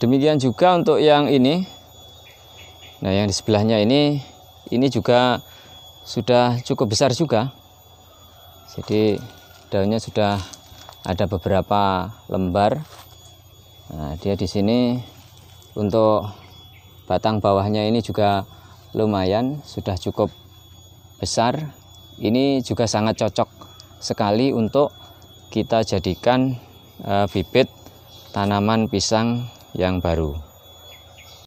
Demikian juga untuk yang ini. Nah, yang di sebelahnya ini ini juga sudah cukup besar juga. Jadi daunnya sudah ada beberapa lembar. Nah, dia di sini untuk batang bawahnya ini juga lumayan sudah cukup besar. Ini juga sangat cocok sekali untuk kita jadikan e, bibit tanaman pisang yang baru.